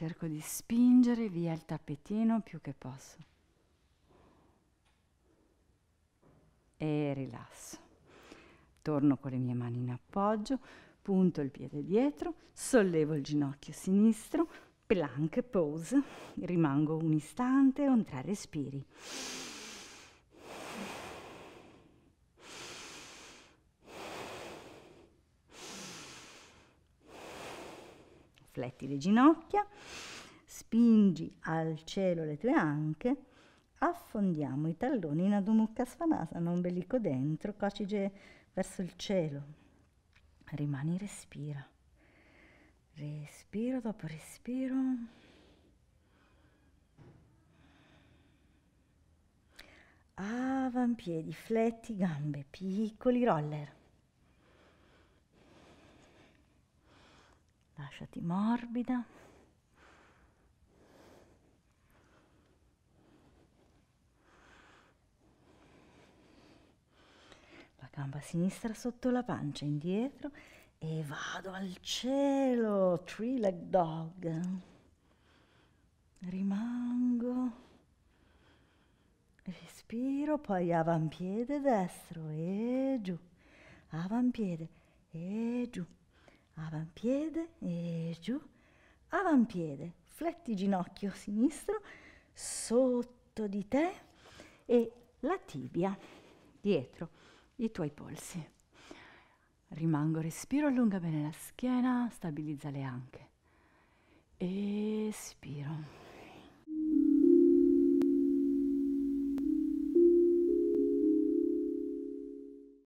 cerco di spingere via il tappetino più che posso. E rilasso. Torno con le mie mani in appoggio, punto il piede dietro, sollevo il ginocchio sinistro, plank pose, rimango un istante o tre respiri. fletti le ginocchia, spingi al cielo le tue anche, affondiamo i talloni in Adho sfanasana, bellico dentro, cocige verso il cielo. Rimani, respira. Respiro dopo respiro. Avampiedi, fletti gambe, piccoli roller. lasciati morbida. La gamba sinistra sotto la pancia, indietro e vado al cielo, tree leg dog. Rimango. Respiro, poi avampiede destro e giù, avampiede e giù avampiede e giù, avampiede, fletti ginocchio sinistro, sotto di te e la tibia dietro i tuoi polsi. Rimango, respiro, allunga bene la schiena, stabilizza le anche. Espiro.